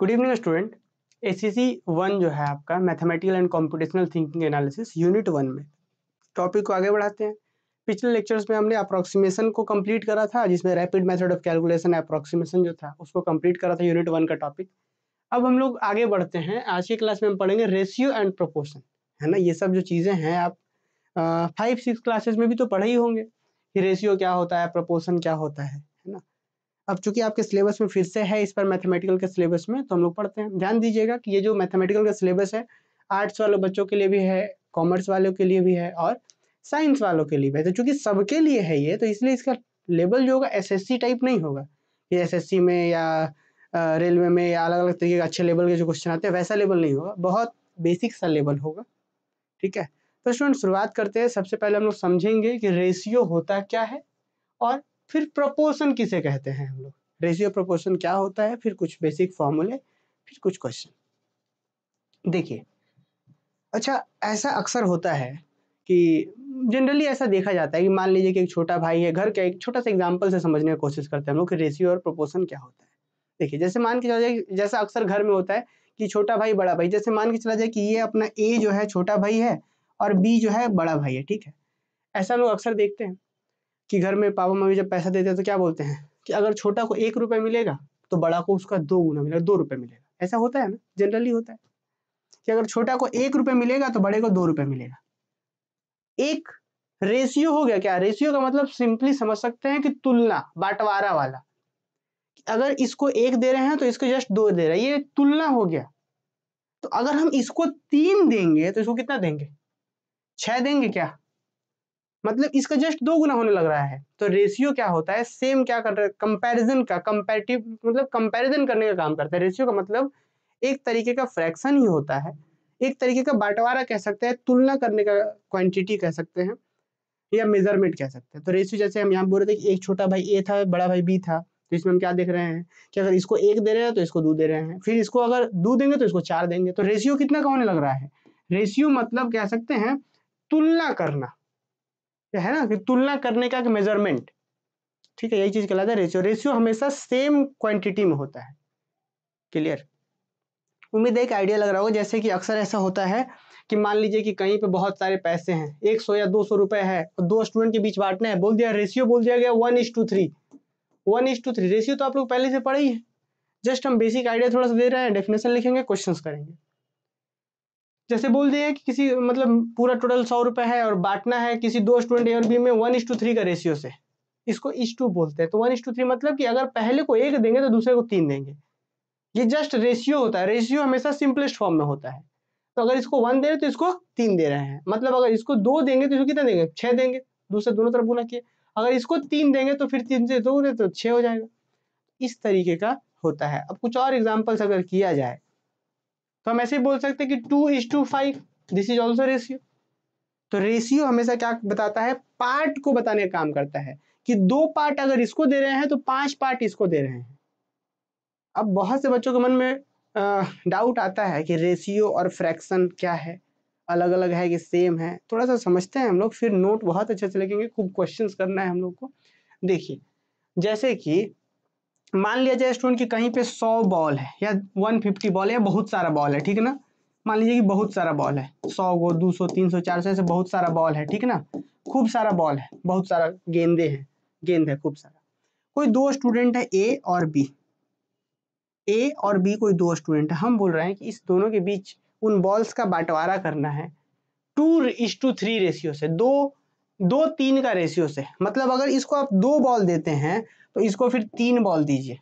Good evening student A C C one जो है आपका mathematical and computational thinking analysis unit one में topic को आगे बढ़ाते हैं पिछले लेक्चर्स में हमने अप्रॉक्सीमेशन को कंप्लीट करा था जिसमें rapid method of calculation approximation जो था उसको कंप्लीट करा था यूनिट वन का टॉपिक अब हम लोग आगे बढ़ते हैं आज की क्लास में हम पढ़ेंगे रेशियो एंड प्रोपोर्शन है ना ये सब जो चीज़ें हैं आप फाइव सिक्स क्लासेस में भी तो पढ़े ही होंगे कि रेशियो क्या होता है प्रपोर्शन क्या होता है है ना अब चूंकि आपके सिलेबस में फिर से है इस पर मैथमेटिकल के सिलेबस में तो हम लोग पढ़ते हैं ध्यान दीजिएगा कि ये जो मैथमेटिकल का सिलेबस है आर्ट्स वालों बच्चों के लिए भी है कॉमर्स वालों के लिए भी है और साइंस वालों के लिए भी है तो चूंकि सबके लिए है ये तो इसलिए इसका लेवल जो होगा एस टाइप नहीं होगा ये एस में या रेलवे में या अलग अलग तरीके के अच्छे लेवल के जो क्वेश्चन आते हैं वैसा लेवल नहीं होगा बहुत बेसिक सा लेवल होगा ठीक है तो स्टूडेंट शुरुआत करते हैं सबसे पहले हम लोग समझेंगे कि रेशियो होता क्या है और फिर प्रोपोर्शन किसे कहते हैं हम लोग रेशियो प्रोपोर्शन क्या होता है फिर कुछ बेसिक फॉर्मूले फिर कुछ क्वेश्चन देखिए अच्छा ऐसा अक्सर होता है कि जनरली ऐसा देखा जाता है कि मान लीजिए कि एक छोटा भाई है घर का एक छोटा सा एग्जाम्पल से समझने की कोशिश करते हैं हम लोग कि रेशियो और प्रोपोर्शन क्या होता है देखिए जैसे मान के चला जाए जैसा अक्सर घर में होता है कि छोटा भाई बड़ा भाई जैसे मान के चला जाए कि ये अपना ए जो है छोटा भाई है और बी जो है बड़ा भाई है ठीक है ऐसा लोग अक्सर देखते हैं कि घर में पापा मम्मी जब पैसा देते हैं तो क्या बोलते हैं कि अगर छोटा को एक रुपये मिलेगा तो बड़ा को उसका दो गुना मिलेगा दो रुपये मिलेगा ऐसा होता है ना जनरली होता है कि अगर छोटा को एक रुपये मिलेगा तो बड़े को दो रुपये मिलेगा एक रेशियो हो गया क्या रेशियो का मतलब सिंपली समझ सकते हैं कि तुलना बांटवारा वाला अगर इसको एक दे रहे हैं तो इसको जस्ट दो दे रहा है ये तुलना हो गया तो अगर हम इसको तीन देंगे तो इसको कितना देंगे छह देंगे क्या मतलब इसका जस्ट दो गुना होने लग रहा है तो रेशियो क्या होता है सेम क्या कर कंपैरिजन का कंपेटिव मतलब कंपैरिजन करने का काम करता है रेशियो का मतलब एक तरीके का फ्रैक्शन ही होता है एक तरीके का बंटवारा कह सकते हैं तुलना करने का क्वांटिटी कह सकते हैं या मेजरमेंट कह सकते हैं तो रेशियो जैसे हम यहाँ बोल रहे थे कि एक छोटा भाई ए था बड़ा भाई बी था तो इसमें हम क्या देख रहे हैं कि अगर इसको एक दे रहे हैं तो इसको दो दे रहे हैं फिर इसको अगर दो देंगे तो इसको चार देंगे तो रेशियो कितना का होने लग रहा है रेशियो मतलब कह सकते हैं तुलना करना है ना कि तुलना करने का मेजरमेंट ठीक है यही चीज कहलाता है रेशियो रेशियो हमेशा सेम क्वांटिटी में होता है क्लियर उम्मीद है एक आइडिया लग रहा होगा जैसे कि अक्सर ऐसा होता है कि मान लीजिए कि कहीं पे बहुत सारे पैसे हैं एक सौ या दो सौ रुपए है और दो स्टूडेंट के बीच बांटना है बोल दिया रेशियो बोल दिया गया one is to three one is to three ratio तो आप लोग पहले से पढ़े ही है जस्ट हम बेसिक आइडिया थोड़ा सा दे रहे हैं डेफिनेशन लिखेंगे क्वेश्चन करेंगे जैसे बोल दिए कि किसी मतलब पूरा टोटल सौ रुपये है और बांटना है किसी दो स्टूडेंट ए और बी में वन इज टू थ्री का रेशियो से इसको इस टू बोलते हैं तो वन इज टू थ्री मतलब कि अगर पहले को एक देंगे तो दूसरे को तीन देंगे ये जस्ट रेशियो होता है रेशियो हमेशा सिंपलेस्ट फॉर्म में होता है तो अगर इसको वन दे रहे तो इसको तीन दे रहे हैं मतलब अगर इसको दो देंगे तो इसको कितना देंगे छः देंगे दूसरे दोनों तरफ गुना किए अगर इसको तीन देंगे तो फिर तीन से दो तो छः हो जाएगा इस तरीके का होता है अब कुछ और एग्जाम्पल्स अगर किया जाए तो हम ऐसे ही बोल सकते हैं कि two is to five this is also ratio तो रेशियो हमेशा क्या बताता है पार्ट को बताने का काम करता है कि दो पार्ट अगर इसको दे रहे हैं तो पांच पार्ट इसको दे रहे हैं अब बहुत से बच्चों के मन में डाउट आता है कि रेशियो और फ्रैक्शन क्या है अलग अलग है कि सेम है थोड़ा सा समझते हैं हम लोग फिर नोट बहुत अच्छे से लगेंगे खूब क्वेश्चंस करना है हम लोग को देखिए जैसे कि मान लिया जाए स्टूडेंट कि कहीं पे 100 बॉल है या 150 बॉल है या बहुत सारा बॉल है ठीक है ना मान लीजिए कि बहुत सारा बॉल है 100 गो 200 300 400 ऐसे बहुत सारा बॉल है ठीक है ना खूब सारा बॉल है बहुत सारा गेंदे हैं गेंद है खूब सारा कोई दो स्टूडेंट है ए और बी ए और बी कोई दो स्टूडेंट है हम बोल रहे हैं कि इस दोनों के बीच उन बॉल्स का बंटवारा करना है टू इस टू थ्री रेशियो से दो दो तीन का रेशियो से मतलब अगर इसको आप दो बॉल देते हैं तो इसको फिर तीन बॉल दीजिए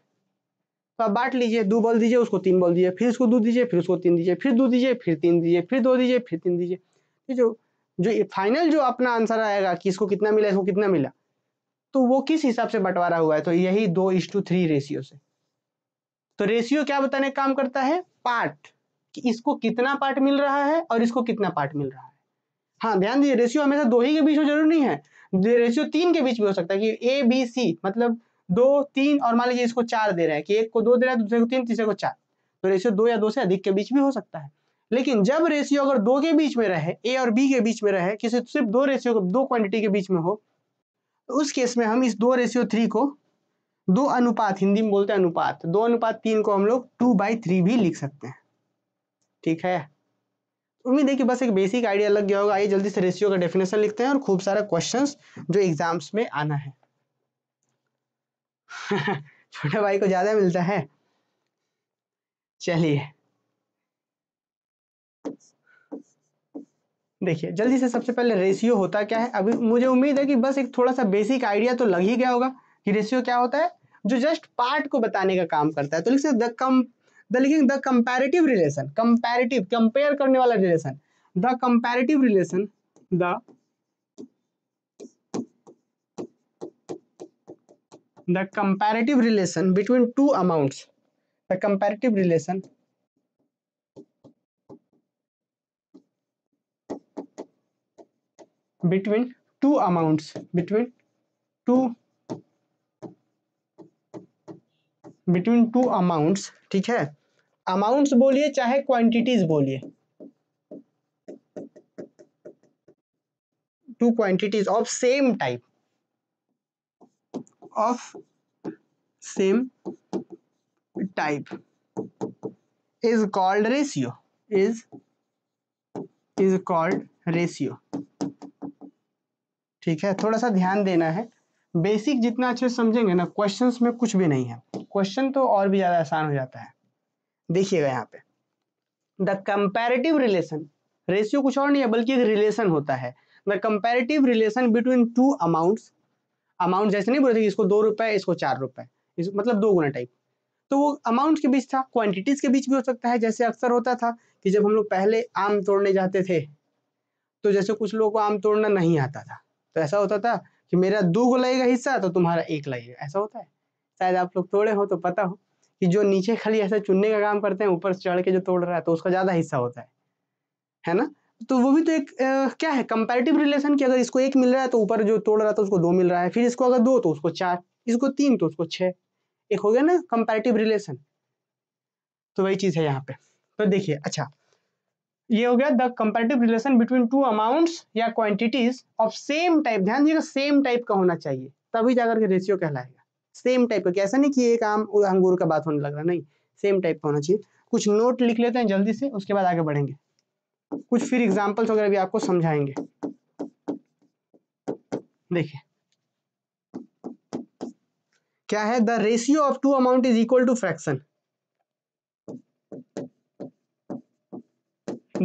तो आप बांट लीजिए दो बॉल दीजिए उसको तीन बॉल दीजिए फिर उसको दो दीजिए फिर उसको तीन दीजिए फिर दो दीजिए फिर तीन दीजिए फिर दो दीजिए फिर तीन दीजिए ये जो जो फाइनल जो अपना आंसर आएगा कि इसको कितना मिला इसको कितना मिला तो वो किस हिसाब से बंटवारा हुआ है तो यही दो इश टू थ्री रेशियो से तो रेशियो क्या बताने काम करता है पार्ट कि इसको कितना पार्ट मिल रहा है और इसको कितना पार्ट मिल रहा है हाँ ध्यान दीजिए रेशियो हमेशा दो ही के बीच में जरूर नहीं है रेशियो तीन के बीच भी हो सकता है कि ए बी सी मतलब दो तीन और मान लीजिए इसको चार दे रहे हैं कि एक को दो दे रहा है दूसरे को तीन तीसरे को चार तो रेशियो दो या दो से अधिक के बीच भी हो सकता है लेकिन जब रेशियो अगर दो के बीच में रहे ए और बी के बीच में रहे किसी सिर्फ दो रेशियो दो क्वांटिटी के बीच में हो तो उस केस में हम इस दो रेशियो थ्री को दो अनुपात हिंदी में बोलते हैं अनुपात दो अनुपात तीन को हम लोग टू बाई थ्री भी लिख सकते हैं ठीक है उम्मीद है कि बस एक बेसिक आइडिया लग गया होगा आइए जल्दी से रेशियो का डेफिनेशन लिखते हैं और खूब सारा क्वेश्चंस जो एग्जाम्स में आना है छोटे भाई को ज्यादा मिलता है चलिए देखिए जल्दी से सबसे पहले रेशियो होता क्या है अभी मुझे उम्मीद है कि बस एक थोड़ा सा बेसिक आइडिया तो लग ही गया होगा कि रेशियो क्या होता है जो जस्ट पार्ट को बताने का काम करता है तो लिख सकते द द लिखेंगे द रिलेशन कंपेरेटिव कंपेयर करने वाला relation the comparative relation the the comparative relation between two amount the comparative relation between two amount between two between two amount ठीक है अमाउंट बोलिए चाहे क्वांटिटीज बोलिए two quantities of same type of same type is called ratio is is called ratio ठीक है थोड़ा सा ध्यान देना है बेसिक जितना अच्छे समझेंगे ना क्वेश्चंस में कुछ भी नहीं है क्वेश्चन तो और भी ज़्यादा आसान हो जाता है देखिएगा यहाँ पे द कंपेरेटिव रिलेशन रेशियो कुछ और नहीं है बल्कि एक रिलेशन होता है the comparative relation between two amounts amount जैसे नहीं बोल रहे इसको दो रुपए इसको चार रुपए इस, मतलब दो गुना टाइप तो वो अमाउंट के बीच था क्वांटिटीज के बीच भी हो सकता है जैसे अक्सर होता था कि जब हम लोग पहले आम तोड़ने जाते थे तो जैसे कुछ लोगों को आम तोड़ना नहीं आता था तो ऐसा होता था कि मेरा दो गो लगेगा हिस्सा तो तुम्हारा एक लगेगा ऐसा होता है शायद आप लोग तोड़े हो तो पता हो कि जो नीचे खाली ऐसा चुनने का काम करते हैं ऊपर चढ़ के जो तोड़ रहा है तो उसका ज़्यादा हिस्सा होता है है ना तो वो भी तो एक ए, क्या है कंपेरेटिव रिलेशन कि अगर इसको एक मिल रहा है तो ऊपर जो तोड़ रहा था उसको दो मिल रहा है फिर इसको अगर दो तो उसको चार इसको तीन तो उसको छः एक हो गया ना कंपेरेटिव रिलेशन तो वही चीज़ है यहाँ पे तो देखिए अच्छा ये हो गया the comparative relation between two amounts या क्वांटिटीज ऑफ सेम टाइप ध्यान दीजिएगा सेम टाइप का होना चाहिए तभी जाकर के रेशियो कहलाएगा सेम टाइप का कैसा नहीं कि एक आम अंगूर का बात होने लग रहा नहीं सेम टाइप का होना चाहिए कुछ नोट लिख लेते हैं जल्दी से उसके बाद आगे बढ़ेंगे कुछ फिर एग्जाम्पल्स वगैरह भी आपको समझाएंगे देखिए क्या है the ratio of two amount is equal to fraction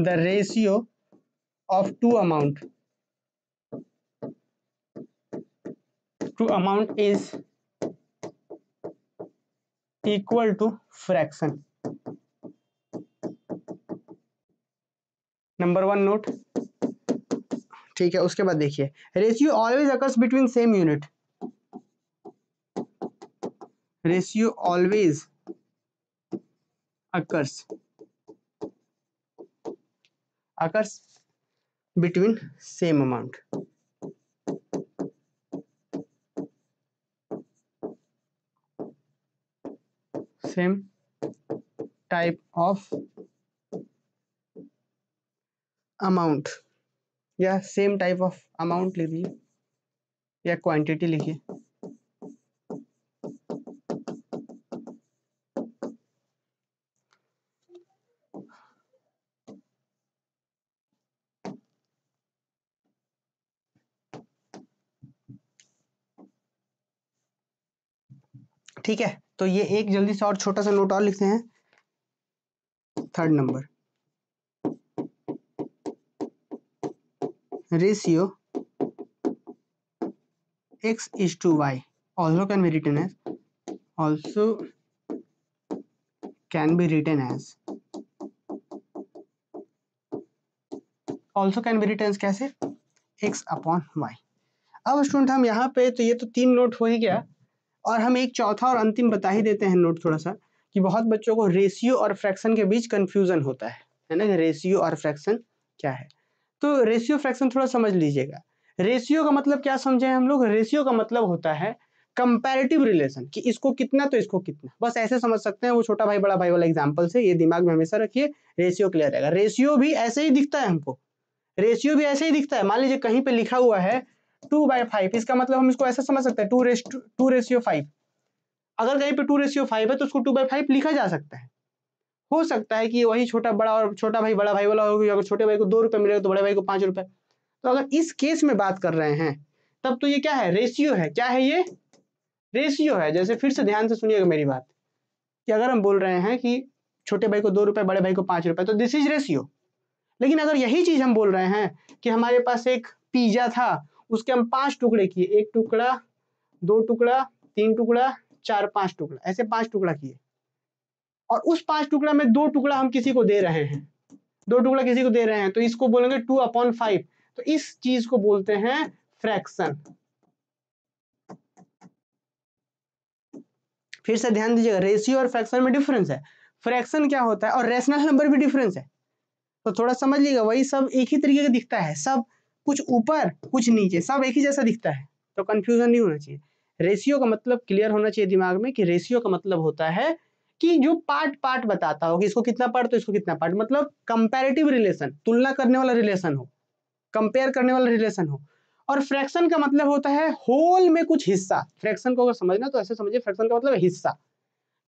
the ratio of two amount two amount is equal to fraction number one note ठीक है उसके बाद देखिए ratio always occurs between same unit ratio always occurs occurs between same amount same type of amount या same type of amount लिखिए या quantity लिखिए ठीक है तो ये एक जल्दी सा और छोटा सा नोट और लिखते हैं third number ratio x is to y also can be written as also can be written as also can be written कैसे एक्स अपॉन वाई अब स्टूडेंट हम यहाँ पे तो ये तो तीन नोट हो ही गया और हम एक चौथा और अंतिम बता ही देते हैं नोट थोड़ा सा कि बहुत बच्चों को रेशियो और फ्रैक्शन के बीच कंफ्यूजन होता है है ना रेशियो और फ्रैक्शन क्या है तो रेशियो फ्रैक्शन थोड़ा समझ लीजिएगा रेशियो का मतलब क्या समझे हम लोग रेशियो का मतलब होता है कंपैरेटिव रिलेशन कि इसको कितना तो इसको कितना बस ऐसे समझ सकते हैं वो छोटा भाई बड़ा भाई वाला एग्जाम्पल से ये दिमाग में हमेशा रखिए रेशियो क्लियर रहेगा रेशियो भी ऐसे ही दिखता है हमको रेशियो भी ऐसे ही दिखता है मान लीजिए कहीं पे लिखा हुआ है टू बाई फाइव इसका मतलब हम इसको ऐसा समझ सकते हैं two race to ratio five अगर कहीं पे टू रेशियो फाइव है तो उसको टू बाई फाइव लिखा जा सकता है हो सकता है कि वही छोटा बड़ा और छोटा भाई बड़ा भाई वाला होगा अगर छोटे भाई को दो रुपये मिलेगा तो बड़े भाई को पाँच रुपये तो अगर इस केस में बात कर रहे हैं तब तो ये क्या है रेशियो है क्या है ये रेशियो है जैसे फिर से ध्यान से सुनिएगा मेरी बात कि अगर हम बोल रहे हैं कि छोटे भाई को दो रुपये बड़े भाई को पाँच रुपये तो दिस इज रेशियो लेकिन अगर यही चीज़ हम बोल रहे हैं कि हमारे पास एक पिज्ज़ा था उसके हम पाँच टुकड़े किए एक टुकड़ा दो टुकड़ा तीन टुकड़ा चार पाँच टुकड़ा ऐसे पाँच टुकड़ा किए और उस पांच टुकड़ा में दो टुकड़ा हम किसी को दे रहे हैं दो टुकड़ा किसी को दे रहे हैं तो इसको बोलेंगे टू अपॉन फाइव तो इस चीज को बोलते हैं फ्रैक्शन फिर से ध्यान दीजिएगा रेशियो और फ्रैक्शन में डिफरेंस है फ्रैक्शन क्या होता है और रेशनल नंबर भी डिफरेंस है तो थोड़ा समझ लीजिएगा वही सब एक ही तरीके का दिखता है सब कुछ ऊपर कुछ नीचे सब एक ही जैसा दिखता है तो कंफ्यूजन नहीं होना चाहिए रेशियो का मतलब क्लियर होना चाहिए दिमाग में कि रेशियो का मतलब होता है कि जो पार्ट पार्ट बताता हो कि इसको कितना पार्ट तो इसको कितना पार्ट मतलब कंपेरेटिव रिलेशन तुलना करने वाला रिलेशन हो कंपेयर करने वाला रिलेशन हो और फ्रैक्शन का मतलब होता है होल में कुछ हिस्सा फ्रैक्शन को अगर समझना तो ऐसे समझिए फ्रैक्शन का मतलब हिस्सा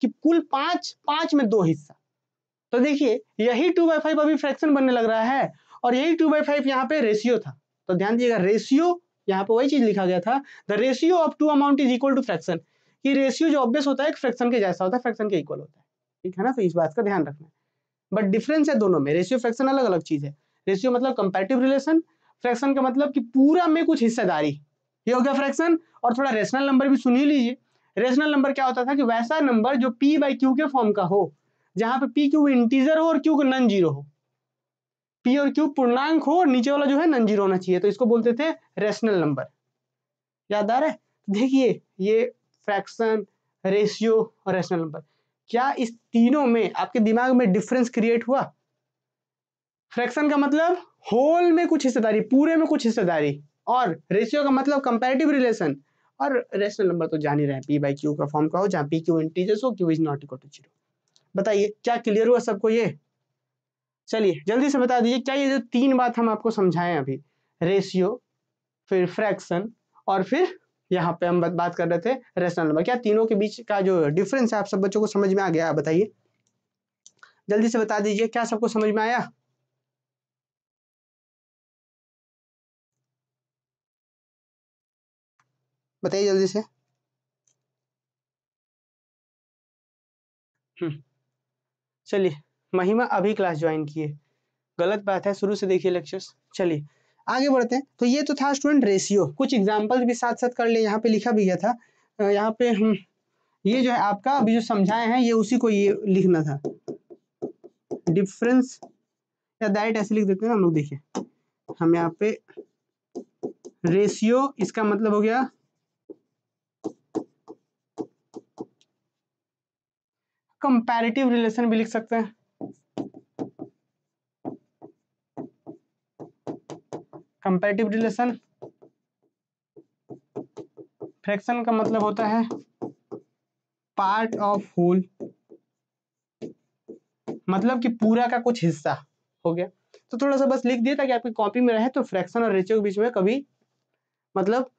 कि कुल पांच पांच में दो हिस्सा तो देखिए यही टू बाई फाइव अभी फ्रैक्शन बनने लग रहा है और यही टू बाई फाइव यहाँ पे रेशियो था तो ध्यान दीजिएगा रेशियो यहाँ पे वही चीज लिखा गया था the ratio of two amount is equal to fraction कि रेशियो जो ऑब्वियस होता है एक फ्रैक्शन के जैसा होता है फ्रैक्शन के इक्वल होता है ठीक है ना तो इस बात का ध्यान रखना बट डिफरेंस है दोनों में रेशियो फ्रैक्शन अलग अलग चीज़ है रेशियो मतलब कंपेटिव रिलेशन फ्रैक्शन का मतलब कि पूरा में कुछ हिस्सेदारी ये हो गया फ्रैक्शन और थोड़ा रेशनल नंबर भी सुन ही लीजिए रेशनल नंबर क्या होता था कि वैसा नंबर जो पी बाई क्यू के फॉर्म का हो जहां पे पी क्यू इंटीजर हो और क्यू नन जीरो हो पी और क्यू पूर्णांक हो और नीचे वाला जो है नन जीरो होना चाहिए तो इसको बोलते थे रेशनल नंबर याद आ रहा है देखिए ये फ्रैक्शन रेशियो और रेशनल नंबर क्या इस तीनों में आपके दिमाग में डिफरेंस क्रिएट हुआ फ्रैक्शन का मतलब होल में कुछ हिस्सेदारी पूरे में कुछ हिस्सेदारी और रेशियो का मतलब कंपेरेटिव रिलेशन और रेशनल नंबर तो जान ही रहे पी बाई क्यू का फॉर्म का हो जहाँ पी क्यू इंटीजर्स हो q is not equal to zero बताइए क्या क्लियर हुआ सबको ये चलिए जल्दी से बता दीजिए क्या ये जो तीन बात हम आपको समझाएं अभी रेशियो फिर फ्रैक्शन और फिर यहाँ पे हम बात कर रहे थे रेशनल नंबर क्या तीनों के बीच का जो डिफरेंस है आप सब बच्चों को समझ में आ गया बताइए जल्दी से बता दीजिए क्या सबको समझ में आया बताइए जल्दी से हम्म। चलिए महिमा अभी क्लास ज्वाइन किए गलत बात है शुरू से देखिए लेक्चर्स चलिए आगे बढ़ते हैं तो ये तो था स्टूडेंट रेशियो कुछ एग्जाम्पल भी साथ साथ कर ले यहाँ पे लिखा भी गया था यहाँ पे हम ये जो है आपका अभी जो समझाए हैं ये उसी को ये लिखना था डिफरेंस या डायरेक्ट ऐसे लिख देते हैं हम लोग देखिए हम यहाँ पे रेशियो इसका मतलब हो गया कंपैरेटिव रिलेशन भी लिख सकते हैं कंपेरेटिव रिलेशन फ्रैक्शन का मतलब होता है पार्ट ऑफ होल मतलब कि पूरा का कुछ हिस्सा हो गया तो थोड़ा सा बस लिख दिया ताकि आपकी कॉपी में रहे तो फ्रैक्शन और रेशियो के बीच में कभी मतलब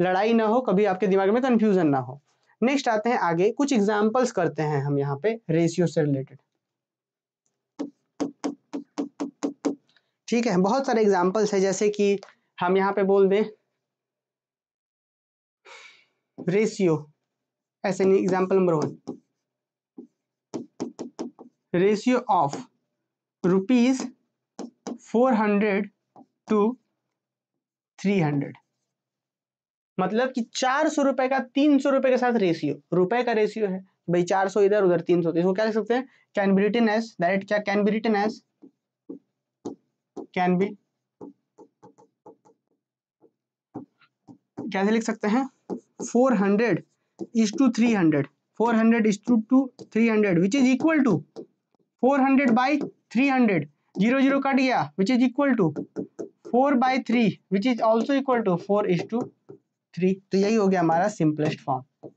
लड़ाई ना हो कभी आपके दिमाग में कंफ्यूजन ना हो नेक्स्ट आते हैं आगे कुछ एग्जाम्पल्स करते हैं हम यहाँ पे रेशियो से रिलेटेड ठीक है बहुत सारे एग्जाम्पल्स है जैसे कि हम यहाँ पे बोल दें रेशियो ऐसे नहीं example number one ratio of rupees four hundred to three hundred मतलब कि चार सौ रुपए का तीन सौ रुपए के साथ रेशियो रुपए का रेशियो है भाई चार सौ इधर उधर तीन सौ तो इसको क्या लिख सकते हैं can be written as direct क्या can be written as can be कैसे लिख सकते हैं four hundred is to three hundred four hundred is to to three hundred which is equal to four hundred by three hundred zero zero cut गया which is equal to four by three which is also equal to four is to three तो यही हो गया हमारा simplest form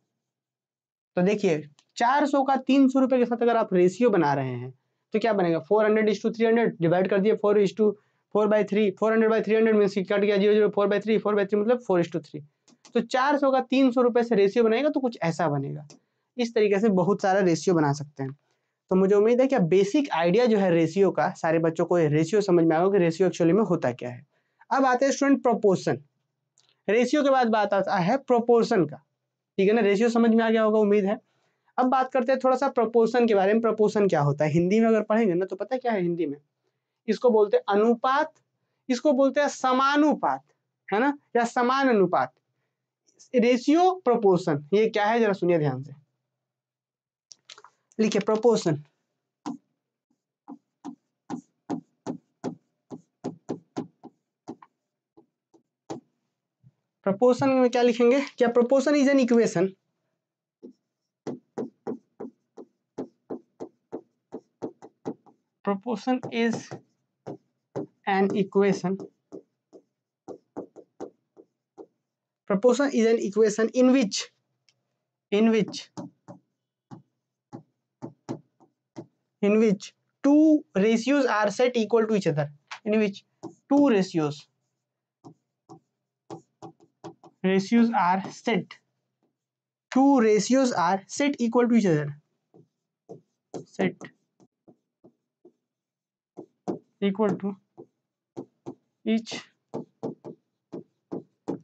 तो देखिए चार सौ का तीन सौ रुपए के साथ अगर आप रेशियो बना रहे हैं तो क्या बनेगा four hundred is to three hundred divide कर दिए four is to four by three four hundred by three hundred mean cut गया zero zero four by three four by three मतलब फोर इस टू थ्री तो चार सौ का तीन सौ रुपये से रेशियो बनाएगा तो कुछ ऐसा बनेगा इस तरीके से बहुत सारा रेशियो बना सकते हैं तो मुझे उम्मीद है कि बेसिक आइडिया जो है रेशियो का सारे बच्चों को रेशियो समझ में आएगा कि रेशियो एक्चुअली में होता क्या है अब आते हैं स्टूडेंट प्रोपोर्शन रेशियो के बाद बात आता है प्रोपोर्शन का ठीक है ना रेशियो समझ में आ गया होगा उम्मीद है अब बात करते हैं थोड़ा सा प्रोपोर्शन के बारे में प्रोपोर्शन क्या होता है हिंदी में अगर पढ़ेंगे ना तो पता क्या है हिंदी में इसको बोलते हैं अनुपात इसको बोलते हैं समानुपात है ना या समान अनुपात रेशियो प्रोपोर्शन ये क्या है जरा सुनिए ध्यान से लिखिए प्रोपोर्शन प्रोपोर्शन में क्या लिखेंगे क्या proportion is an equation proportion is an equation. Proportion is an equation in which, in which, in which two ratios are set equal to each other. In which two ratios, ratios are set. Two ratios are set equal to each other. Set equal to each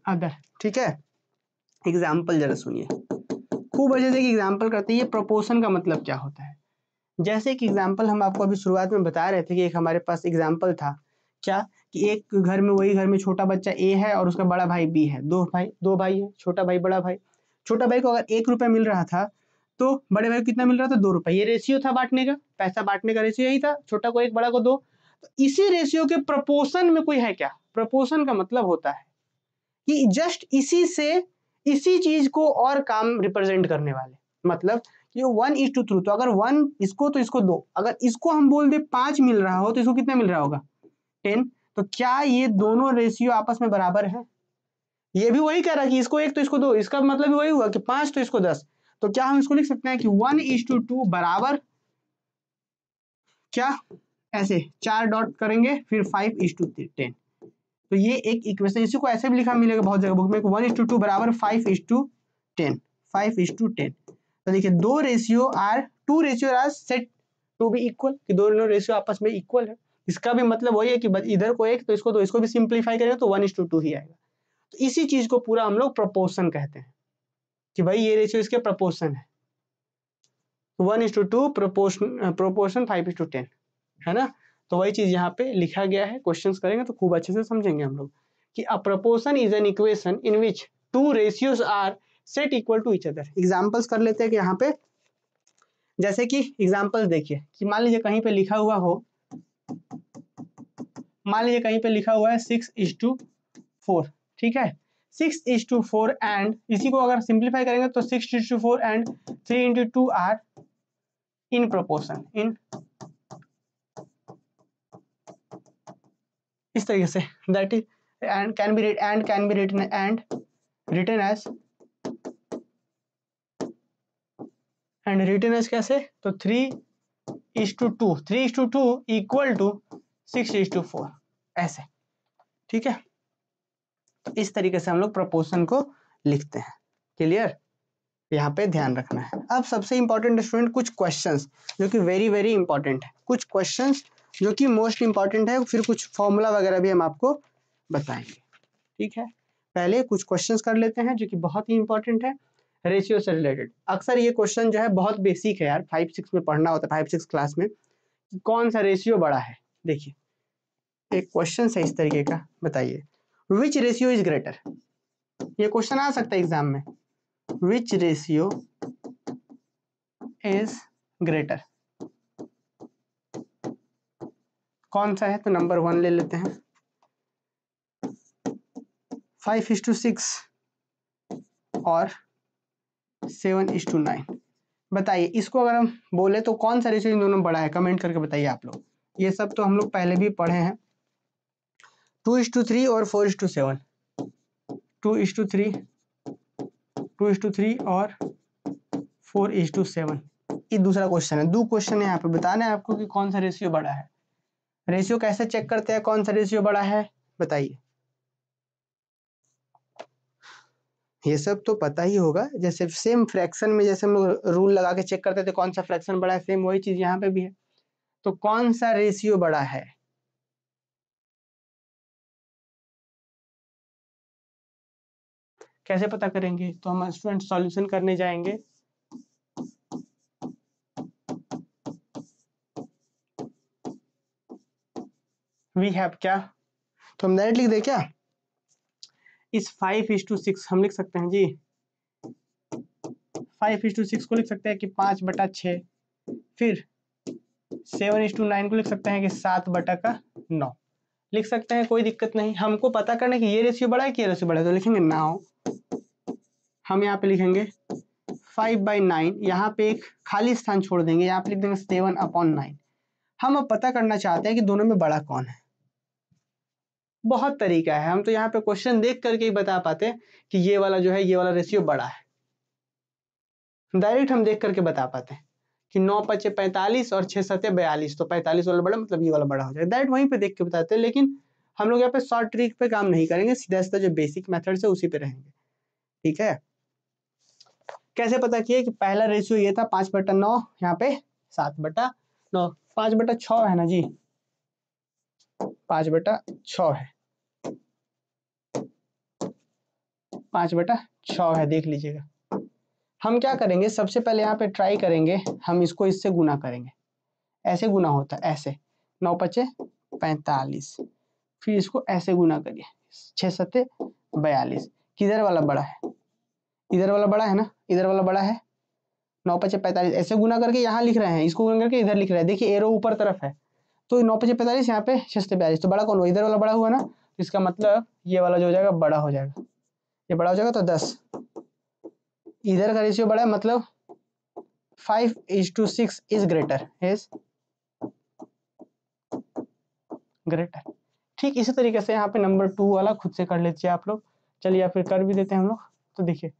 other ठीक है example जरा सुनिए खूब अच्छे से example करते हैं ये प्रोपोर्शन का मतलब क्या होता है जैसे एक एग्जाम्पल हम आपको अभी शुरुआत में बता रहे थे कि एक हमारे पास एग्जाम्पल था क्या कि एक घर में वही घर में छोटा बच्चा ए है और उसका बड़ा भाई बी है दो भाई दो भाई है छोटा भाई बड़ा भाई छोटा भाई को अगर एक रुपया मिल रहा था तो बड़े भाई को कितना मिल रहा था दो रुपये ये रेशियो था बांटने का पैसा बांटने का रेशियो यही था छोटा को एक बड़ा को दो इसी रेशियो के प्रपोशन में कोई है क्या प्रपोशन का मतलब होता है कि जस्ट इसी से इसी चीज को और काम रिप्रेजेंट करने वाले मतलब ये वन इज टू थ्रू तो अगर वन इसको तो इसको दो अगर इसको हम बोल दे पांच मिल रहा हो तो इसको कितना मिल रहा होगा टेन तो क्या ये दोनों रेशियो आपस में बराबर है ये भी वही कह रहा कि इसको एक तो इसको दो इसका मतलब भी वही हुआ कि पांच तो इसको दस तो क्या हम इसको लिख सकते हैं कि वन इज टू टू बराबर क्या ऐसे चार डॉट करेंगे फिर फाइव इज टू टेन तो ये एक इक्वेशन इसी को ऐसे भी लिखा मिलेगा बहुत जगह बुक में वन इज टू टू बराबर five is to ten five is to ten तो देखिए दो ratio are two ratio are set to be equal कि दोनों रेशियो आपस में इक्वल है इसका भी मतलब वही है कि इधर को एक तो इसको तो इसको भी सिंप्लीफाई करेंगे तो वन इज टू टू ही आएगा तो इसी चीज को पूरा हम लोग प्रपोर्शन कहते हैं कि भाई ये रेशियो इसके प्रपोर्शन है one is to two proportion proportion five is to ten है ना तो वही चीज यहाँ पे लिखा गया है क्वेश्चन करेंगे तो खूब अच्छे से समझेंगे हम लोग कि a proportion is an equation in which two ratios are set equal to each other examples कर लेते हैं कि यहाँ पे जैसे कि एग्जाम्पल्स देखिए कि मान लीजिए कहीं पे लिखा हुआ हो मान लीजिए कहीं पे लिखा हुआ है सिक्स इज टू फोर ठीक है six is to four and इसी को अगर सिंप्लीफाई करेंगे तो six is to four and three into two are in proportion in इस तरीके से that is and can be and can be written and written as and written as कैसे तो three is to to three is to two equal to six is to four ऐसे ठीक है तो इस तरीके से हम लोग प्रपोर्शन को लिखते हैं क्लियर यहाँ पे ध्यान रखना है अब सबसे इंपॉर्टेंट स्टूडेंट कुछ क्वेश्चंस जो कि वेरी वेरी इंपॉर्टेंट है कुछ क्वेश्चंस जो कि मोस्ट इम्पॉर्टेंट है फिर कुछ फॉर्मूला वगैरह भी हम आपको बताएंगे ठीक है पहले कुछ क्वेश्चंस कर लेते हैं जो कि बहुत ही इंपॉर्टेंट है रेशियो से रिलेटेड अक्सर ये क्वेश्चन जो है बहुत बेसिक है यार फाइव सिक्स में पढ़ना होता है फाइव सिक्स क्लास में कौन सा रेशियो बड़ा है देखिए एक क्वेश्चन है इस तरीके का बताइए विच रेशियो इज ग्रेटर ये क्वेश्चन आ सकता है एग्जाम में विच रेशियो इज ग्रेटर कौन सा है तो नंबर वन ले लेते हैं फाइव इज टू सिक्स और सेवन इज टू नाइन बताइए इसको अगर हम बोले तो कौन सा रेशियो इन दोनों बड़ा है कमेंट करके बताइए आप लोग ये सब तो हम लोग पहले भी पढ़े हैं टू इज टू थ्री और four is to seven two is to three two is to three और फोर इज टू सेवन ये दूसरा क्वेश्चन है दो क्वेश्चन है यहाँ पे बताना है आपको कि कौन सा रेशियो बड़ा है रेशियो कैसे चेक करते हैं कौन सा रेशियो बड़ा है बताइए ये सब तो पता ही होगा जैसे सेम फ्रैक्शन में जैसे हम रूल लगा के चेक करते थे कौन सा फ्रैक्शन बड़ा है सेम वही चीज यहाँ पे भी है तो कौन सा रेशियो बड़ा है कैसे पता करेंगे तो हम स्टूडेंट सॉल्यूशन करने जाएंगे वी हैव क्या तो हम डायरेक्ट लिख दे क्या इस फाइव इज टू सिक्स हम लिख सकते हैं जी फाइव इज टू सिक्स को लिख सकते हैं कि पांच बटा छ फिर सेवन इज टू नाइन को लिख सकते हैं कि सात बटा का नौ लिख सकते हैं कोई दिक्कत नहीं हमको पता करना कि ये रेशियो बड़ा है कि ये रेशियो बड़ा है तो लिखेंगे नाउ हम यहाँ पे लिखेंगे फाइव बाई नाइन यहाँ पे एक खाली स्थान छोड़ देंगे यहाँ पे लिख देंगे सेवन अपॉन नाइन हम अब पता करना चाहते हैं कि दोनों में बड़ा कौन है बहुत तरीका है हम तो यहाँ पे क्वेश्चन देख करके ही बता पाते कि ये वाला जो है ये वाला रेशियो बड़ा है डायरेक्ट हम देख करके बता पाते हैं कि नौ पचे पैंतालीस और छह सत्य बयालीस तो पैंतालीस वाला बड़ा मतलब ये वाला बड़ा हो जाए डायरेक्ट वहीं पे देख के बताते हैं लेकिन हम लोग यहाँ पे शॉर्ट ट्रिक पे काम नहीं करेंगे सीधा सीधा जो बेसिक मेथड है उसी पे रहेंगे ठीक है कैसे पता किए कि पहला रेशियो ये था पांच बटा नौ यहाँ पे सात बटा नौ पांच बटा छ है ना जी पांच बटा छ है पाँच बटा छ है देख लीजिएगा हम क्या करेंगे सबसे पहले यहाँ पे ट्राई करेंगे हम इसको इससे गुना करेंगे ऐसे गुना होता है ऐसे नौ पचे पैंतालीस फिर इसको ऐसे गुना करिए छः सत्ते बयालीस किधर वाला बड़ा है इधर वाला बड़ा है ना इधर वाला बड़ा है नौ पचे पैंतालीस ऐसे गुना करके यहाँ लिख रहे हैं इसको गुना करके इधर लिख रहे हैं देखिए एरो ऊपर तरफ है तो नौ पचे पैंतालीस यहाँ पे छः सौ बयालीस तो बड़ा कौन हो इधर वाला बड़ा हुआ ना तो इसका मतलब ये वाला जो हो जाएगा बड़ा हो जाएगा ये बड़ा हो जाएगा तो दस इधर का रेशियो बड़ा है मतलब five is to six is greater is greater ठीक इसी तरीके से यहाँ पे नंबर टू वाला खुद से कर लेते हैं आप लोग चलिए या फिर कर भी देते हैं हम लोग तो देखिए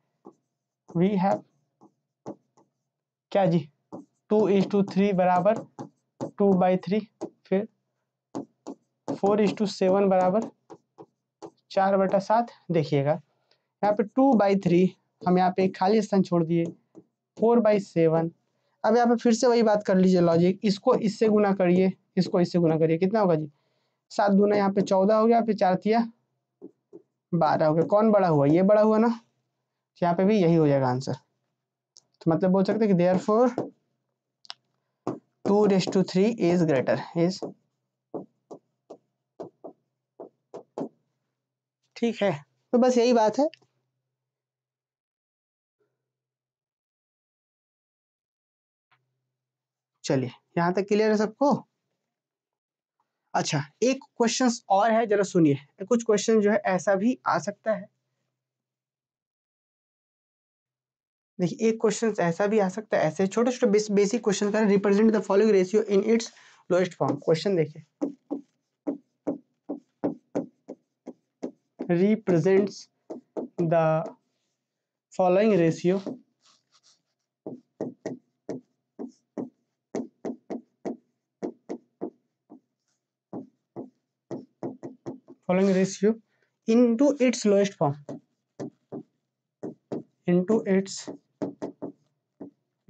वी हैव क्या जी टू इज टू थ्री बराबर टू बाई थ्री फिर फोर इज टू सेवन बराबर चार बटा सात देखिएगा यहाँ पे टू बाई थ्री हम यहाँ पे खाली स्थान छोड़ दिए फोर बाई सेवन अब यहाँ पे फिर से वही बात कर लीजिए लॉजिक इसको इससे गुना करिए इसको इससे गुना करिए कितना होगा जी सात गुना यहाँ पे चौदह हो गया फिर चार थिया बारह हो गया कौन बड़ा हुआ ये बड़ा हुआ ना तो यहाँ पे भी यही हो जाएगा आंसर तो मतलब बोल सकते कि therefore two race to three is greater is ठीक है तो बस यही बात है चलिए यहाँ तक क्लियर है सबको अच्छा एक क्वेश्चन और है जरा सुनिए कुछ क्वेश्चन जो है ऐसा भी आ सकता है देखिए एक क्वेश्चन ऐसा भी आ सकता है ऐसे छोटे छोटे बेसिक क्वेश्चन का represent the following ratio in its lowest form question देखिए represents the following ratio following ratio into its lowest form into its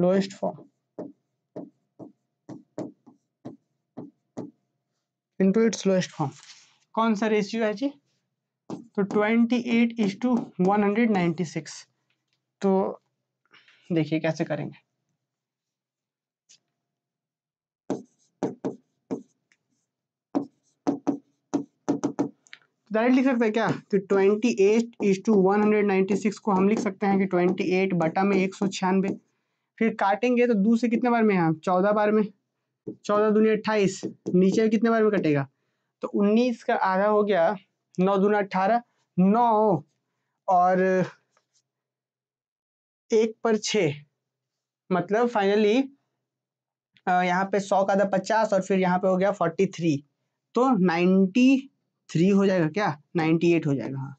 lowest form into its lowest form कौन सा रेशियो है जी तो 28 एट इज टू वन तो देखिए कैसे करेंगे direct लिख सकते हैं क्या तो twenty eight is to one hundred ninety six को हम लिख सकते हैं कि ट्वेंटी एट बटा में एक सौ छियानवे फिर काटेंगे तो दो से कितने बार में है चौदह बार में चौदह दुनिया अट्ठाईस नीचे कितने बार में कटेगा तो उन्नीस का आधा हो गया नौ दूना अट्ठारह नौ और एक पर छ मतलब फाइनली यहाँ पे सौ का आधा पचास और फिर यहाँ पे हो गया फोर्टी थ्री तो नाइन्टी थ्री हो जाएगा क्या नाइन्टी एट हो जाएगा हाँ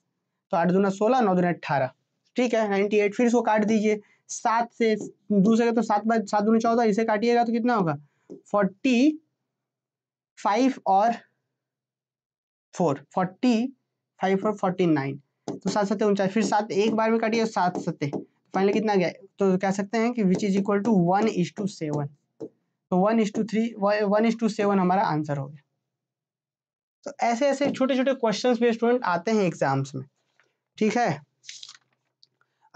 तो आठ दूना सोलह नौ दूना अट्ठारह ठीक है नाइन्टी एट फिर इसको काट दीजिए सात से दूसरे का तो सात बार सात दूना चौदह इसे काटिएगा तो कितना होगा फोर्टी फाइव और फोर फोर्टी फाइव और फोर्टी नाइन तो सात सत्य उनचास फिर सात एक बार में काटिए सात सत्य फाइनल कितना गया तो कह सकते हैं कि which is equal to one is to seven तो one is to three one is to seven हमारा आंसर हो गया तो ऐसे ऐसे छोटे छोटे क्वेश्चन भी स्टूडेंट आते हैं एग्जाम्स में ठीक है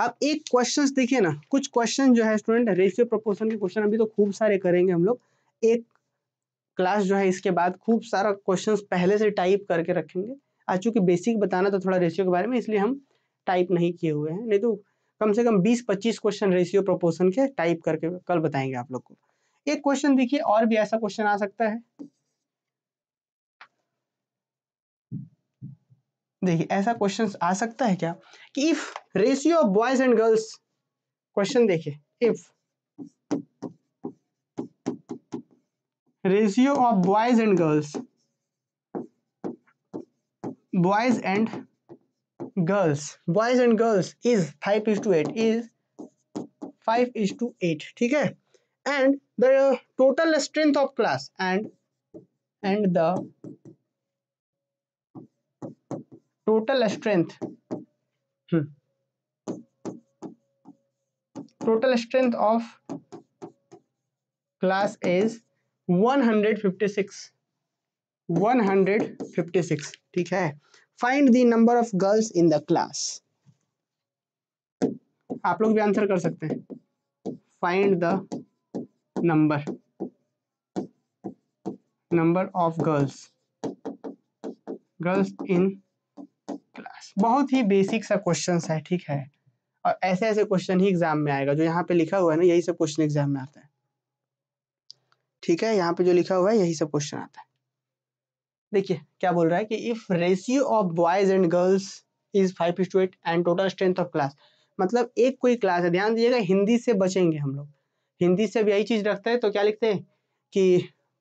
अब एक क्वेश्चन देखिए ना कुछ क्वेश्चन जो है स्टूडेंट रेशियो प्रपोर्सन के क्वेश्चन अभी तो खूब सारे करेंगे हम लोग एक क्लास जो है इसके बाद खूब सारा क्वेश्चन पहले से टाइप करके रखेंगे आज चूंकि बेसिक बताना तो थोड़ा रेशियो के बारे में इसलिए हम टाइप नहीं किए हुए हैं नहीं तो कम से कम 20-25 क्वेश्चन रेशियो प्रोपोर्शन के टाइप करके कल बताएंगे आप लोग को एक क्वेश्चन देखिए और भी ऐसा क्वेश्चन आ सकता है देखिए ऐसा क्वेश्चन आ सकता है क्या कि if ratio of boys and girls question देखिए if ratio of boys and girls boys and girls boys and girls is five is to eight is five is to eight ठीक है and the total strength of class and and the total strength total strength of class is 156 156 ठीक है find the number of girls in the class आप लोग भी answer कर सकते हैं find the number number of girls girls in बहुत ही बेसिक सा क्वेश्चन है ठीक है और ऐसे ऐसे क्वेश्चन ही एग्जाम में आएगा जो यहाँ पे लिखा हुआ है ना यही सब क्वेश्चन एग्जाम में आता है ठीक है यहाँ पे जो लिखा हुआ है यही सब क्वेश्चन आता है देखिए क्या बोल रहा है कि if ratio of boys and girls is five to eight and total strength of class मतलब एक कोई क्लास है ध्यान दीजिएगा हिंदी से बचेंगे हम लोग हिंदी से भी यही चीज रखते हैं तो क्या लिखते हैं कि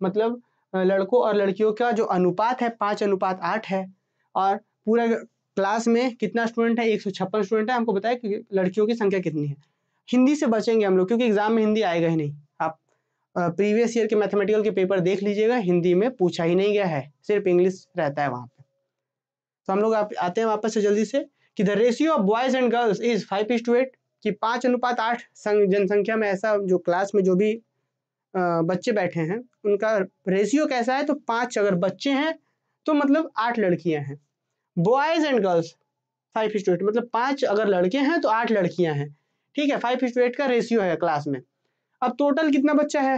मतलब लड़कों और लड़कियों का जो अनुपात है पांच अनुपात आठ है और पूरा क्लास में कितना स्टूडेंट है एक स्टूडेंट है हमको बताया कि लड़कियों की संख्या कितनी है हिंदी से बचेंगे हम लोग क्योंकि एग्जाम में हिंदी आएगा ही नहीं आप प्रीवियस ईयर के मैथमेटिकल के पेपर देख लीजिएगा हिंदी में पूछा ही नहीं गया है सिर्फ इंग्लिश रहता है वहाँ पर तो हम लोग आप आते हैं वापस से जल्दी से कि the ratio of boys and girls is five is to eight कि पाँच अनुपात आठ जनसंख्या में ऐसा जो क्लास में जो भी बच्चे बैठे हैं उनका रेशियो कैसा है तो पाँच अगर बच्चे हैं तो मतलब आठ लड़कियां हैं boys and girls five is to eight मतलब पांच अगर लड़के हैं तो आठ लड़कियां हैं ठीक है फाइव इज टू एट का रेशियो है क्लास में अब टोटल कितना बच्चा है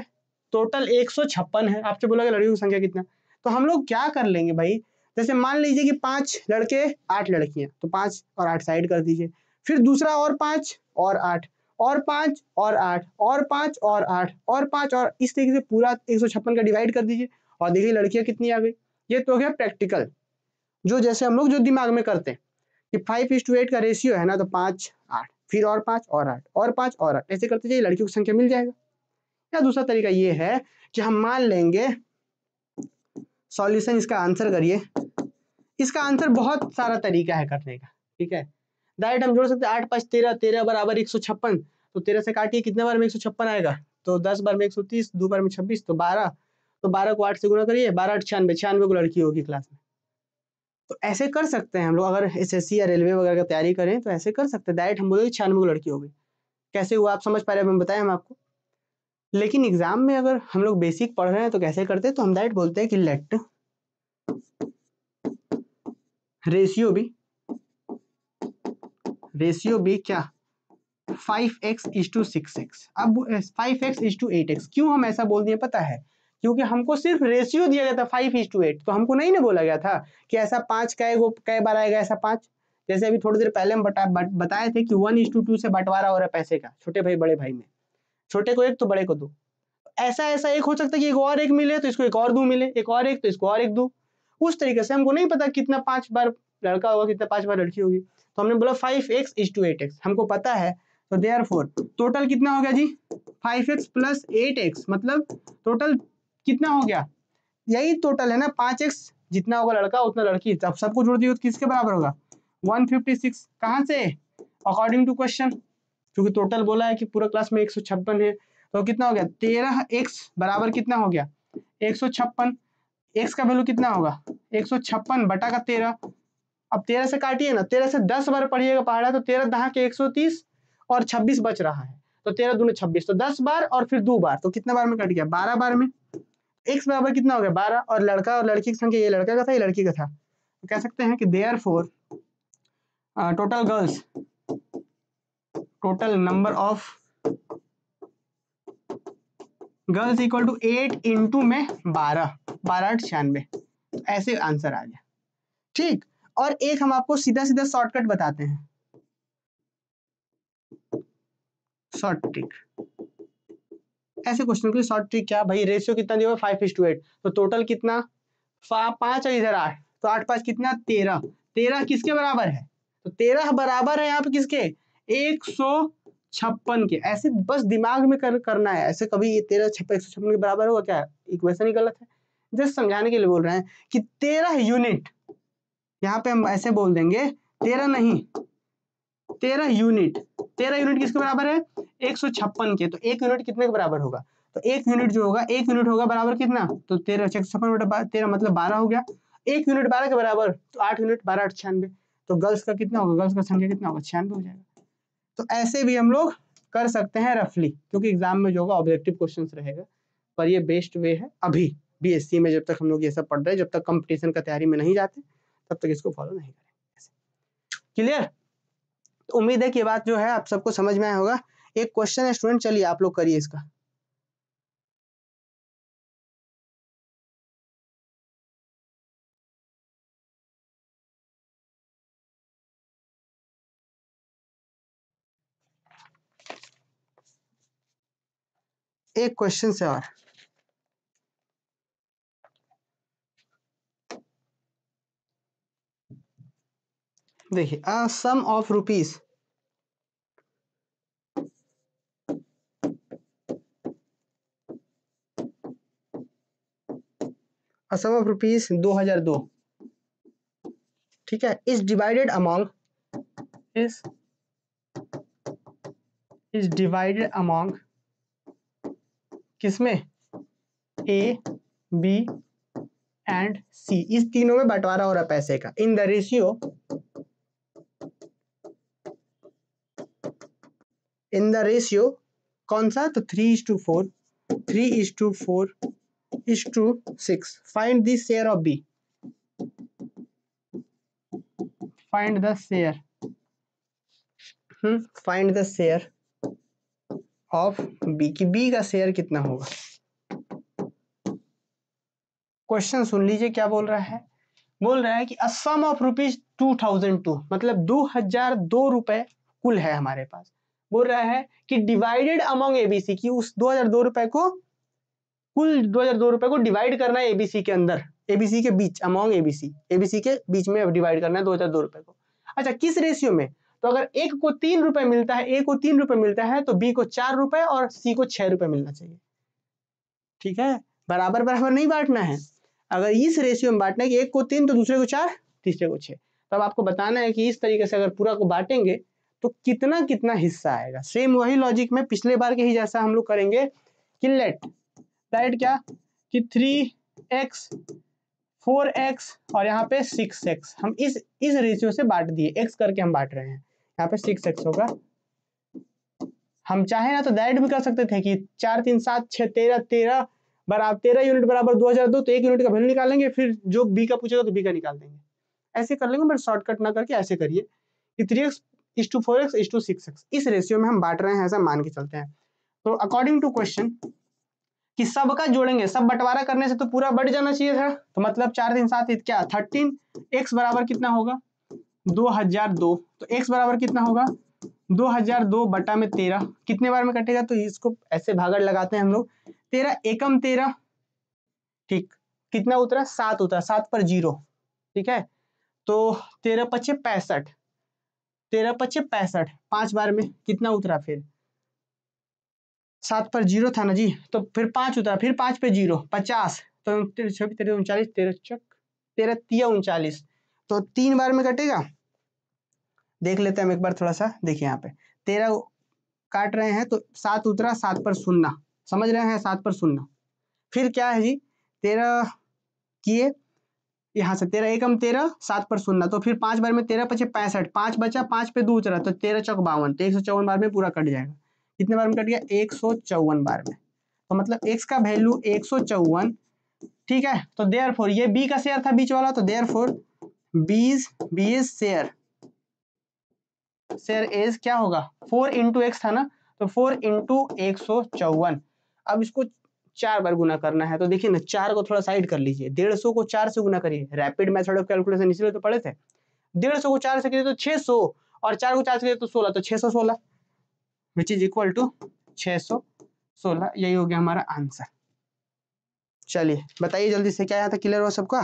टोटल एक सौ छप्पन है आपसे बोला गया लड़कियों की संख्या कितना तो हम लोग क्या कर लेंगे भाई जैसे मान लीजिए कि पांच लड़के आठ लड़कियां तो पांच और आठ साइड कर दीजिए फिर दूसरा और पांच और आठ और पाँच और आठ और पाँच और आठ और पाँच और इस तरीके से पूरा एक सौ छप्पन का डिवाइड कर दीजिए और देखिए लड़कियाँ कितनी आ गई ये तो हो गया प्रैक्टिकल जो जैसे हम लोग जो दिमाग में करते हैं कि फाइव इज टू एट का रेशियो है ना तो पाँच आठ फिर और पाँच और आठ और पाँच और आठ ऐसे करते जाइए लड़कियों की संख्या मिल जाएगा या दूसरा तरीका ये है कि हम मान लेंगे सॉल्यूशन इसका आंसर करिए इसका आंसर बहुत सारा तरीका है करने का ठीक है डायरेक्ट हम जोड़ सकते हैं आठ पाँच तेरह तेरह बराबर एक सौ छप्पन तो तेरह से काटिए कितने बार में एक सौ छप्पन आएगा तो दस बार में एक सौ तीस दो बार में छब्बीस तो बारह तो बारह को आठ से गुना करिए बारह आठ छियानवे छियानवे को लड़की होगी क्लास में तो ऐसे कर सकते हैं हम लोग अगर एस या रेलवे वगैरह की तैयारी करें तो ऐसे कर सकते हैं डायरेक्ट हम बोलेंगे छियानवे लड़की हो गई कैसे हुआ आप समझ पा रहे हैं हम बताएं हम आपको लेकिन एग्जाम में अगर हम लोग बेसिक पढ़ रहे हैं तो कैसे करते हैं तो हम डायरेक्ट बोलते हैं कि लेट रेशियो भी रेशियो भी क्या five x is to six x अब five x is to eight x क्यों हम ऐसा बोल दिए पता है क्योंकि हमको सिर्फ रेशियो दिया गया था फाइव इज टू एट तो हमको नहीं ना बोला गया था कि ऐसा पांच कै कै बार आएगा ऐसा पांच जैसे अभी थोड़ी देर पहले हम बता, बताए थे कि वन इज टू टू से बंटवारा हो रहा है पैसे का छोटे भाई बड़े भाई में छोटे को एक तो बड़े को दो ऐसा ऐसा एक हो सकता है कि एक और एक मिले तो इसको एक और दो मिले एक और एक तो इसको और एक दो उस तरीके से हमको नहीं पता कितना पांच बार लड़का होगा कितना पांच बार लड़की होगी तो हमने बोला five x is to eight x हमको पता है तो देयर फोर टोटल कितना हो गया जी five x plus eight x मतलब टोटल कितना हो गया यही टोटल है ना पांच एक्स जितना होगा लड़का उतना लड़की जब सबको जोड़ दिए तो किसके बराबर होगा वन फिफ्टी सिक्स कहाँ से अकॉर्डिंग टू क्वेश्चन क्योंकि टोटल बोला है कि पूरा क्लास में एक सौ छप्पन है तो कितना हो गया तेरह एक्स बराबर कितना हो गया एक सौ छप्पन एक्स का वैल्यू कितना होगा एक सौ छप्पन बटा का तेरह अब तेरह से काटिए ना तेरह से दस बार पढ़िएगा पहाड़ा तो तेरह दहा के एक सौ तीस और छब्बीस बच रहा है तो तेरह दोनों छब्बीस तो दस बार और फिर दो बार तो कितने बार में कट गया बारह बार में एक्स बराबर कितना हो गया बारह और लड़का और लड़की की संख्या ये लड़का का था ये लड़की का था तो कह सकते हैं कि therefore total girls total number of girls equal to eight into में बारह बारह आठ छियानवे ऐसे आंसर आ गया ठीक और एक हम आपको सीधा सीधा शॉर्टकट बताते हैं शॉर्ट ट्रिक ऐसे क्वेश्चन के शॉर्ट ट्रिक क्या भाई रेशियो कितना दिया हुआ फाइव इज टू एट तो टोटल कितना पांच और इधर आठ तो आठ पांच कितना तेरह तेरह किसके बराबर है तो तेरह बराबर है यहाँ पे किसके एक छप्पन के ऐसे बस दिमाग में कर, करना है ऐसे कभी ये तेरह छप्पन एक सौ छप्पन के बराबर होगा क्या इक्वेशन ही गलत है जस्ट समझाने के लिए बोल रहे हैं कि तेरह यूनिट यहाँ पे हम ऐसे बोल देंगे तेरह नहीं तेरह यूनिट तेरह यूनिट किसके बराबर है एक सौ छप्पन के तो एक यूनिट कितने के बराबर होगा तो एक यूनिट जो होगा एक यूनिट होगा बराबर कितना तो तेरह छप्पन तेरह मतलब बारह हो गया एक यूनिट बारह के बराबर तो आठ यूनिट बारह आठ छियानवे तो गर्ल्स का कितना होगा गर्ल्स का संख्या कितना होगा छियानवे हो जाएगा तो ऐसे भी हम लोग कर सकते हैं रफली क्योंकि एग्जाम में जो होगा ऑब्जेक्टिव क्वेश्चन रहेगा पर ये बेस्ट वे है अभी बीएससी में जब तक हम लोग ये सब पढ़ रहे हैं जब तक कंपटीशन का तैयारी में नहीं जाते तब तक इसको फॉलो नहीं करें क्लियर तो उम्मीद है कि बात जो है आप सबको समझ में आया होगा एक क्वेश्चन है स्टूडेंट चलिए आप लोग करिए इसका एक क्वेश्चन से और देखिए sum of rupees a sum of rupees दो हजार दो ठीक है is divided among is divided divided अमॉन्ग किसमें ए बी एंड सी इस तीनों में बंटवारा हो रहा है पैसे का in the ratio in the ratio कौन सा तो three is to four three is to four is to six find the share of B find the share find the share of B की बी का share कितना होगा question सुन लीजिए क्या बोल रहा है बोल रहा है कि a sum of rupees two thousand two मतलब दो हजार दो रुपए कुल है हमारे पास बोल रहा है कि डिवाइडेड अमोंग एबीसी की उस दो हजार दो रुपए को कुल दो हजार दो रुपए को डिवाइड करना है एबीसी के अंदर एबीसी के बीच अमोंग एबीसी एबीसी के बीच में डिवाइड करना है दो हजार दो रुपए को अच्छा किस रेशियो में तो अगर एक को तीन रुपए मिलता है ए को तीन रुपए मिलता है तो बी को चार रुपए और सी को छह रुपए मिलना चाहिए ठीक है बराबर बराबर नहीं बांटना है अगर इस रेशियो में बांटना है कि एक को तीन तो दूसरे को चार तीसरे को छह तो अब आपको बताना है कि इस तरीके से अगर पूरा को बांटेंगे तो कितना कितना हिस्सा आएगा सेम वही लॉजिक में पिछले बार के ही जैसा हम लोग करेंगे कि लेट लेट क्या कि थ्री एक्स फोर एक्स और यहाँ पे सिक्स एक्स हम इस इस रेशियो से बांट दिए एक्स करके हम बांट रहे हैं यहाँ पे सिक्स एक्स होगा हम चाहे ना तो दैट भी कर सकते थे कि चार तीन सात छह तेरह तेरह बराबर तेरह यूनिट बराबर दो हज़ार दो तो एक यूनिट का वैल्यू निकालेंगे फिर जो बी का पूछेगा तो बी का निकाल देंगे ऐसे कर लेंगे बट शॉर्टकट ना करके ऐसे करिए कि three x is to four x is to six x is ratio में हम बांट रहे हैं ऐसा मान के चलते हैं तो अकॉर्डिंग टू क्वेश्चन कि सब का जोड़ेंगे सब बंटवारा करने से तो पूरा बढ़ जाना चाहिए था तो मतलब चार दिन सात क्या थर्टीन एक्स बराबर कितना होगा दो हजार दो तो एक्स बराबर कितना होगा दो हजार दो बटा में तेरह कितने बार में कटेगा तो इसको ऐसे भागड़ लगाते हैं हम लोग तेरह एकम तेरह ठीक कितना उतरा सात उतरा सात पर जीरो ठीक है तो तेरह पच्चीस पैंसठ तेरह पच्चीस पैंसठ पांच बार में कितना उतरा फिर सात पर जीरो था ना जी तो फिर पांच उतरा फिर पांच पे जीरो पचास तो छब्बीस तेरह उनचालीस तेरह चक तेरह तिया उनचालीस तो तीन बार में कटेगा देख लेते हैं हम एक बार थोड़ा सा देखिए यहाँ पे तेरह काट रहे हैं तो सात उतरा सात पर सुनना समझ रहे हैं सात पर सुनना फिर क्या है जी तेरह किए यहाँ से तेरह एकम तेरह सात पर शून्य तो फिर पांच बार में तेरह पचे पैंसठ पांच बचा पांच पे दो चला तो तेरह चौक बावन तो एक सौ चौवन बार में पूरा कट जाएगा कितने बार में कट गया एक सौ चौवन बार में तो मतलब एक्स का वैल्यू एक सौ चौवन ठीक है तो देयर फोर ये बी का शेयर था बीच वाला तो देयर फोर बीस बीस शेयर शेयर एज क्या होगा फोर इंटू एक्स था ना तो फोर इंटू एक सौ चौवन अब इसको चार बार गुना करना है तो देखिए ना चार को थोड़ा साइड कर लीजिए डेढ़ सौ को चार से गुना करिए रैपिड मेथड ऑफ कैलकुलेशन इसलिए तो पढ़े थे डेढ़ सौ को चार से करिए तो छह सौ और चार को चार से करिए तो सोलह तो छह सौ सोलह विच इज इक्वल टू छह सौ सोलह यही हो गया हमारा आंसर चलिए बताइए जल्दी से क्या आया था क्लियर हुआ सबका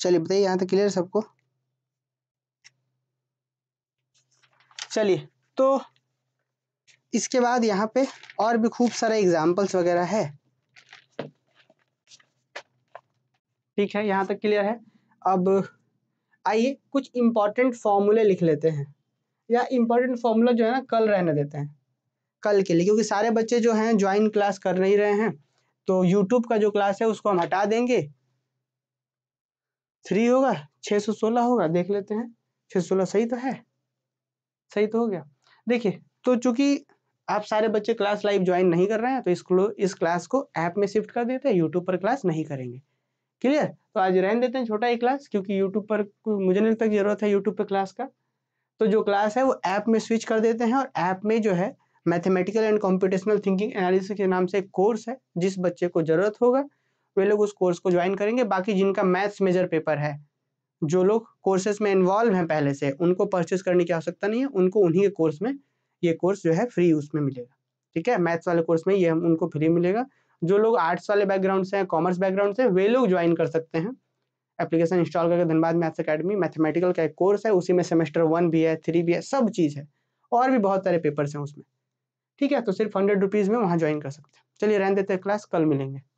चलिए बताइए यहाँ तक क्लियर सबको चलिए तो इसके बाद यहाँ पे और भी खूब सारे एग्जाम्पल्स वगैरह है ठीक है यहाँ तक क्लियर है अब आइए कुछ इम्पॉर्टेंट फॉर्मूले लिख लेते हैं या इम्पॉर्टेंट फॉर्मूला जो है ना कल रहने देते हैं कल के लिए क्योंकि सारे बच्चे जो हैं ज्वाइन क्लास कर नहीं रहे हैं तो यूट्यूब का जो क्लास है उसको हम हटा देंगे थ्री होगा छः सौ सोलह होगा देख लेते हैं छह सौ सोलह सही तो है सही तो हो गया देखिए तो चूंकि आप सारे बच्चे क्लास लाइव ज्वाइन नहीं कर रहे हैं तो इस इस क्लास को ऐप में शिफ्ट कर देते हैं यूट्यूब पर क्लास नहीं करेंगे क्लियर तो आज रहने देते हैं छोटा ही क्लास क्योंकि यूट्यूब पर मुझे नहीं लगता जरूरत है यूट्यूब पर क्लास का तो जो क्लास है वो ऐप में स्विच कर देते हैं और ऐप में जो है mathematical and computational thinking analysis के नाम से एक कोर्स है जिस बच्चे को ज़रूरत होगा वे लोग उस कोर्स को ज्वाइन करेंगे बाकी जिनका मैथ्स मेजर पेपर है जो लोग कोर्सेज में इन्वॉल्व हैं पहले से उनको परचेज करने की आवश्यकता नहीं है उनको उन्हीं के कोर्स में ये कोर्स जो है फ्री उसमें मिलेगा ठीक है मैथ्स वाले कोर्स में ये हम उनको फ्री मिलेगा जो लोग आर्ट्स वाले बैकग्राउंड से हैं कॉमर्स बैकग्राउंड से वे लोग ज्वाइन कर सकते हैं एप्लीकेशन इंस्टॉल करके धनबाद मैथ्स अकेडमी मैथमेटिकल का एक कोर्स है उसी में सेमेस्टर वन भी है थ्री भी है सब चीज़ है और भी बहुत सारे पेपर्स हैं उसमें ठीक है तो सिर्फ हंड्रेड रुपीज़ में वहाँ ज्वाइन कर सकते हैं चलिए रहने देते हैं क्लास कल मिलेंगे